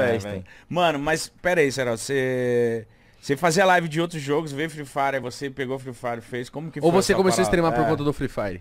É, Mano, mas pera aí, Serol, você. Você fazia live de outros jogos, veio Free Fire, aí você pegou Free Fire, fez, como que Ou você começou a streamar por é. conta do Free Fire?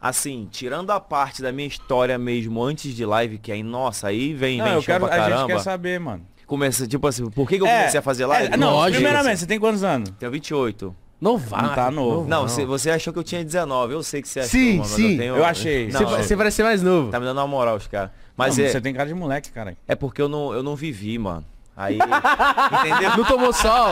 Assim, tirando a parte da minha história mesmo antes de live, que aí, nossa, aí vem, Não, vem eu quero, pra caramba. A gente quer saber, mano. Começa, tipo assim, por que, que eu É, comecei a fazer live? É, não, Lógico. primeiramente, você tem quantos anos? Tenho 28. Novato. Não tá novo. Não, você, você achou que eu tinha 19. Eu sei que você achou. Sim, mano, sim. Eu, tenho... eu achei. você, parece ser mais novo. Tá me dando uma moral, os caras. Mas não, é... Você tem cara de moleque, cara. É porque eu não, eu não vivi, mano. Aí. Entendeu? Não tomou sol.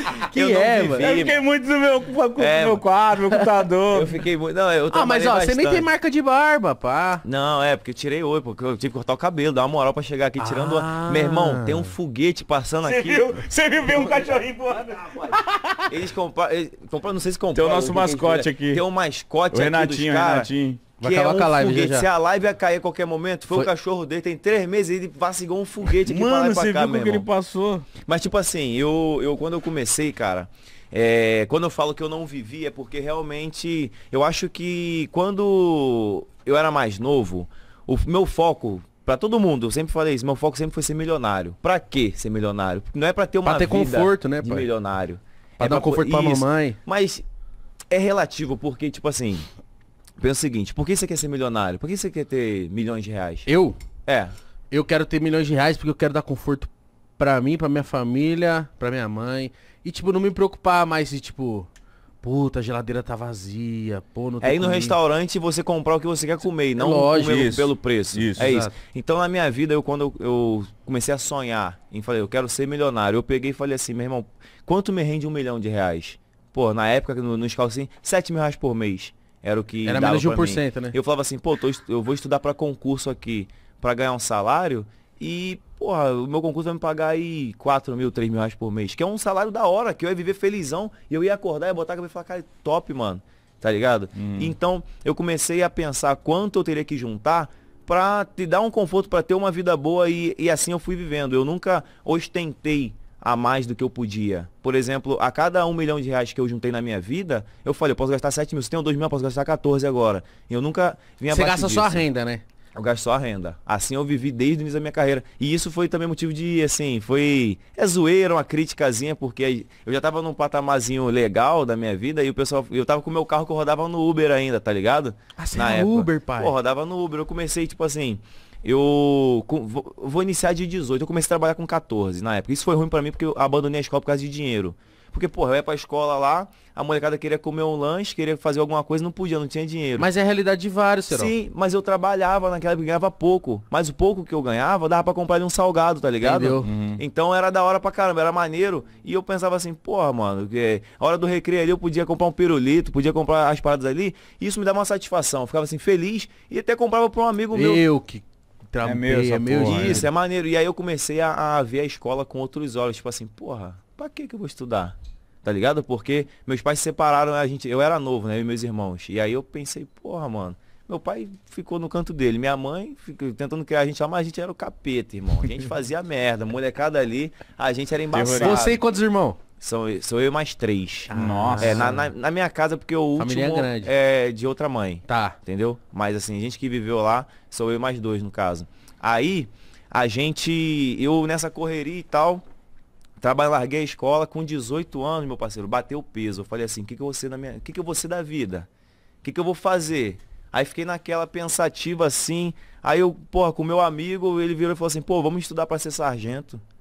que eu é, Eu fiquei muito no meu, no é, meu quadro, meu computador. Eu fiquei muito. Não, eu Ah, mas ó, você nem tem marca de barba, pá. Não, é, porque eu tirei oi, porque eu tive que cortar o cabelo, dar uma moral pra chegar aqui tirando. Ah. Meu irmão, tem um foguete passando você aqui. Viu? Você viu ver um cachorrinho voando? Ah, eles compraram. Compra, não sei se compraram. Tem o nosso mascote aqui. Tem um mascote o Renatinho, aqui. Renatinho, Renatinho. Vai que é um live, foguete. Já, já. Se a live ia cair a qualquer momento, foi, foi, o cachorro dele, tem três meses, ele vacigou um foguete aqui Mano, pra lá e pra você cá, viu que ele passou. Mas tipo assim, eu, eu quando eu comecei, cara, é, quando eu falo que eu não vivi, é porque realmente eu acho que quando eu era mais novo, o meu foco para todo mundo, eu sempre falei isso, meu foco sempre foi ser milionário. Para que ser milionário? Não é para ter uma pra ter conforto, né, pai? milionário. Para é dar pra... um conforto para mamãe. Mas é relativo porque tipo assim, Pensa o seguinte, por que você quer ser milionário? Por que você quer ter milhões de reais? Eu? É. Eu quero ter milhões de reais porque eu quero dar conforto pra mim, pra minha família, pra minha mãe. E, tipo, não me preocupar mais de, tipo, puta, a geladeira tá vazia, pô, não é tem É ir no restaurante e você comprar o que você quer comer, é não Lógico, comer isso. pelo preço. Isso, é exato. isso. Então, na minha vida, eu quando eu, eu comecei a sonhar em falei, eu quero ser milionário, eu peguei e falei assim, meu irmão, quanto me rende um milhão de reais? Pô, na época, nos no calcinhos, 7 mil reais por mês. Era o que Era menos de 1%, né? Eu falava assim, pô, tô, eu vou estudar para concurso aqui para ganhar um salário e, porra, o meu concurso vai me pagar aí 4 mil, 3 mil reais por mês, que é um salário da hora, que eu ia viver felizão e eu ia acordar, ia botar a cabeça e falar, cara, é top, mano. Tá ligado? Hum. Então, eu comecei a pensar quanto eu teria que juntar para te dar um conforto, para ter uma vida boa e, e assim eu fui vivendo. Eu nunca ostentei a mais do que eu podia. Por exemplo, a cada um milhão de reais que eu juntei na minha vida, eu falei, eu posso gastar 7 mil, se tenho 2 mil, eu posso gastar 14 agora. E eu nunca vinha Você gasta disso. só a renda, né? Eu gasto só a renda. Assim eu vivi desde o início da minha carreira. E isso foi também motivo de, assim, foi. É zoeira, uma criticazinha, porque eu já tava num patamarzinho legal da minha vida e o pessoal. Eu tava com o meu carro que eu rodava no Uber ainda, tá ligado? Ah, você Na época. Uber, pai? Pô, rodava no Uber. Eu comecei, tipo assim. Eu com, vou, vou iniciar de 18, eu comecei a trabalhar com 14 na época. Isso foi ruim para mim porque eu abandonei a escola por causa de dinheiro. Porque, porra, eu ia pra escola lá, a molecada queria comer um lanche, queria fazer alguma coisa, não podia, não tinha dinheiro. Mas é a realidade de vários, será? Sim, mas eu trabalhava naquela época, ganhava pouco. Mas o pouco que eu ganhava, dava pra comprar ali um salgado, tá ligado? Uhum. Então era da hora pra caramba, era maneiro. E eu pensava assim, porra, mano, que a hora do recreio ali eu podia comprar um pirulito, podia comprar as paradas ali. E isso me dava uma satisfação. Eu ficava assim, feliz e até comprava pra um amigo meu. Eu que trampei, é meu, é né? Isso, é maneiro. E aí eu comecei a, a, ver a escola com outros olhos, tipo assim, porra, pra que que eu vou estudar? Tá ligado? Porque meus pais se separaram, a gente, eu era novo, né, e meus irmãos. E aí eu pensei, porra, mano, meu pai ficou no canto dele, minha mãe ficou tentando criar a gente lá, mas a gente era o capeta, irmão. A gente fazia merda, molecada ali, a gente era embaçado. Você e quantos irmãos? São, sou eu mais três. Ah. Nossa. É, na, na, na minha casa, porque o Família é último grande. é de outra mãe. Tá. Entendeu? Mas assim, gente que viveu lá, sou eu mais dois, no caso. Aí, a gente. Eu nessa correria e tal. Trabalho, larguei a escola com 18 anos, meu parceiro. Bateu o peso. Eu falei assim, o que, que eu vou ser na minha. O que, que eu vou ser da vida? O que, que eu vou fazer? Aí fiquei naquela pensativa assim. Aí eu, porra, com meu amigo, ele virou e falou assim, pô, vamos estudar para ser sargento.